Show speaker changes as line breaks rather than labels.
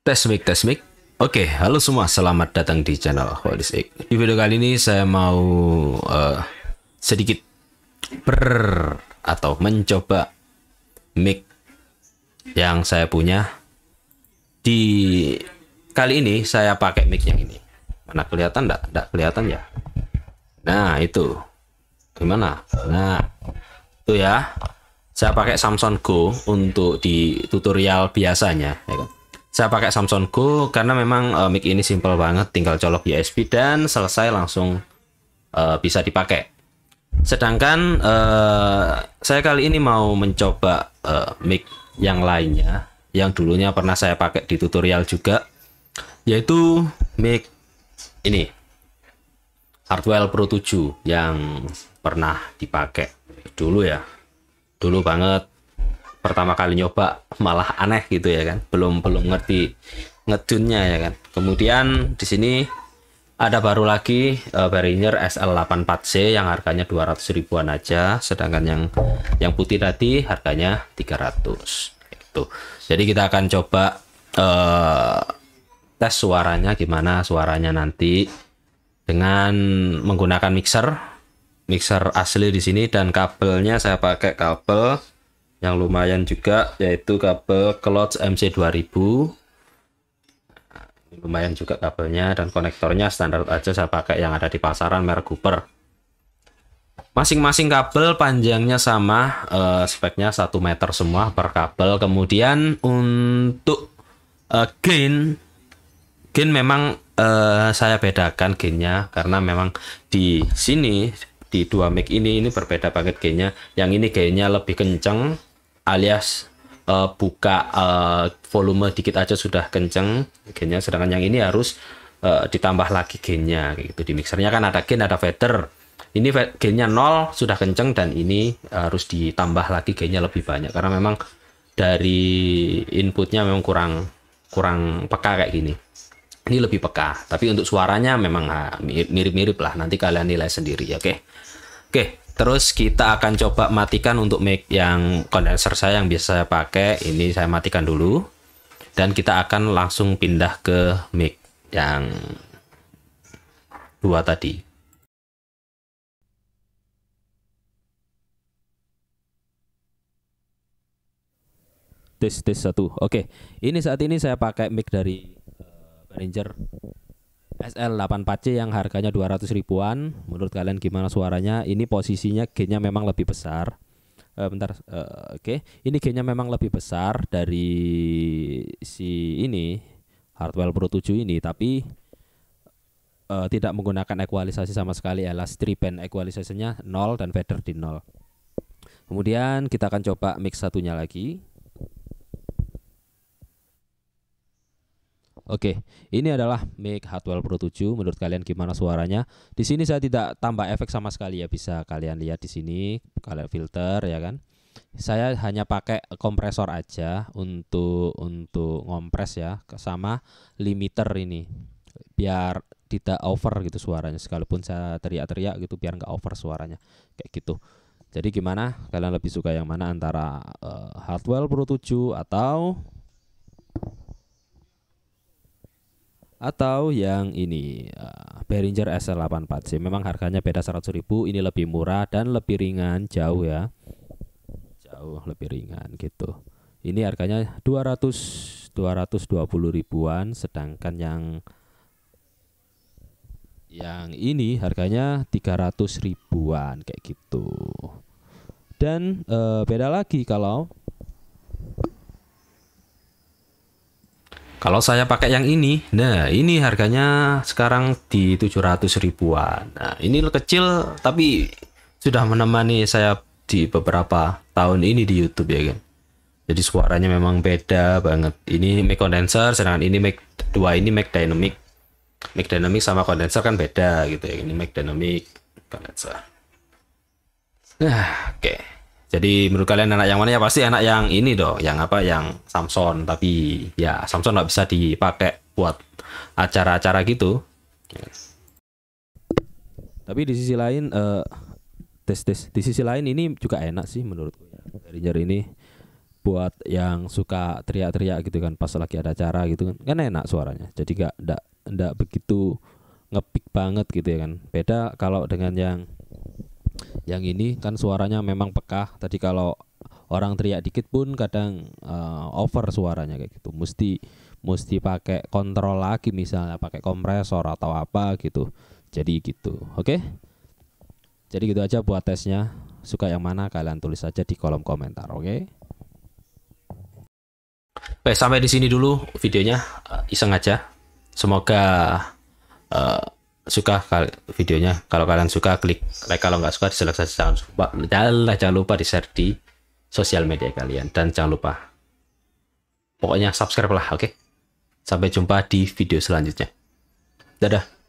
Tes mic, tes mic. Oke, okay, halo semua, selamat datang di channel Holistic. Di video kali ini saya mau uh, sedikit ber atau mencoba mic yang saya punya. Di kali ini saya pakai mic yang ini. Mana kelihatan enggak? Enggak kelihatan ya? Nah, itu. Gimana? Nah, itu ya. Saya pakai Samsung Go untuk di tutorial biasanya, ya kan? Saya pakai Samsung Go karena memang uh, mic ini simple banget, tinggal colok USB dan selesai langsung uh, bisa dipakai. Sedangkan uh, saya kali ini mau mencoba uh, mic yang lainnya, yang dulunya pernah saya pakai di tutorial juga, yaitu mic ini Hardwell Pro 7 yang pernah dipakai dulu ya, dulu banget pertama kali nyoba malah aneh gitu ya kan belum belum ngerti ngedunnya ya kan kemudian di sini ada baru lagi uh, Behringer SL84C yang harganya 200 ribuan aja sedangkan yang yang putih tadi harganya 300 itu jadi kita akan coba uh, tes suaranya gimana suaranya nanti dengan menggunakan mixer mixer asli di sini dan kabelnya saya pakai kabel yang lumayan juga yaitu kabel clutch MC2000 lumayan juga kabelnya dan konektornya standar aja saya pakai yang ada di pasaran merek Cooper masing-masing kabel panjangnya sama uh, speknya 1 meter semua per kabel kemudian untuk uh, gain gain memang uh, saya bedakan gainnya karena memang di sini di dua mic ini ini berbeda banget gainnya yang ini gainnya lebih kenceng alias uh, buka uh, volume dikit aja sudah kenceng gennya sedangkan yang ini harus uh, ditambah lagi gennya kayak gitu di mixernya kan ada gen ada fader ini gennya nol sudah kenceng dan ini harus ditambah lagi gennya lebih banyak karena memang dari inputnya memang kurang kurang peka kayak gini ini lebih peka tapi untuk suaranya memang ah, mirip-mirip lah nanti kalian nilai sendiri oke okay? oke okay. Terus kita akan coba matikan untuk mic yang kondenser saya yang biasa saya pakai. Ini saya matikan dulu. Dan kita akan langsung pindah ke mic yang dua tadi. Tes tes satu. Oke, ini saat ini saya pakai mic dari Behringer SL84C yang harganya 200 ribuan menurut kalian gimana suaranya ini posisinya gainnya memang lebih besar uh, bentar uh, oke okay. ini gainnya memang lebih besar dari si ini Hardwell Pro 7 ini tapi uh, tidak menggunakan equalisasi sama sekali ya pen band equalisasinya 0 dan fader di 0 kemudian kita akan coba mix satunya lagi Oke, ini adalah Make Hardwell Pro 7. Menurut kalian gimana suaranya? Di sini saya tidak tambah efek sama sekali ya, bisa kalian lihat di sini, kalian filter ya kan. Saya hanya pakai kompresor aja untuk untuk ngompres ya, sama limiter ini. Biar tidak over gitu suaranya sekalipun saya teriak-teriak gitu biar nggak over suaranya. Kayak gitu. Jadi gimana? Kalian lebih suka yang mana antara uh, eh, Hardwell Pro 7 atau atau yang ini uh, Behringer sl 84 c Memang harganya beda 100.000, ini lebih murah dan lebih ringan jauh ya. Jauh lebih ringan gitu. Ini harganya 200 220 ribuan sedangkan yang yang ini harganya 300 ribuan kayak gitu. Dan e, beda lagi kalau Kalau saya pakai yang ini, nah ini harganya sekarang di 700 ribuan. Nah, ini kecil tapi sudah menemani saya di beberapa tahun ini di YouTube ya kan. Jadi suaranya memang beda banget. Ini mic condenser, sedangkan ini mic dua ini mic dynamic. Mic dynamic sama condenser kan beda gitu ya. Ini mic dynamic condenser. Nah, oke. Okay. Jadi menurut kalian anak yang mana ya pasti anak yang ini dong, yang apa yang Samson. Tapi ya Samson nggak bisa dipakai buat acara-acara gitu. Tapi di sisi lain, uh, tes tes di sisi lain ini juga enak sih menurutku ya, dari jari ini buat yang suka teriak-teriak gitu kan pas lagi ada acara gitu kan kan enak suaranya jadi gak ndak ndak begitu ngepik banget gitu ya kan beda kalau dengan yang yang ini kan suaranya memang pekah tadi kalau orang teriak dikit pun kadang uh, over suaranya kayak gitu mesti mesti pakai kontrol lagi misalnya pakai kompresor atau apa gitu jadi gitu oke okay? jadi gitu aja buat tesnya suka yang mana kalian tulis aja di kolom komentar oke okay? sampai di sini dulu videonya uh, iseng aja. Semoga uh, suka videonya kalau kalian suka klik like kalau nggak suka saja. jangan lupa jangan lupa di share di sosial media kalian dan jangan lupa pokoknya subscribe lah oke okay? sampai jumpa di video selanjutnya dadah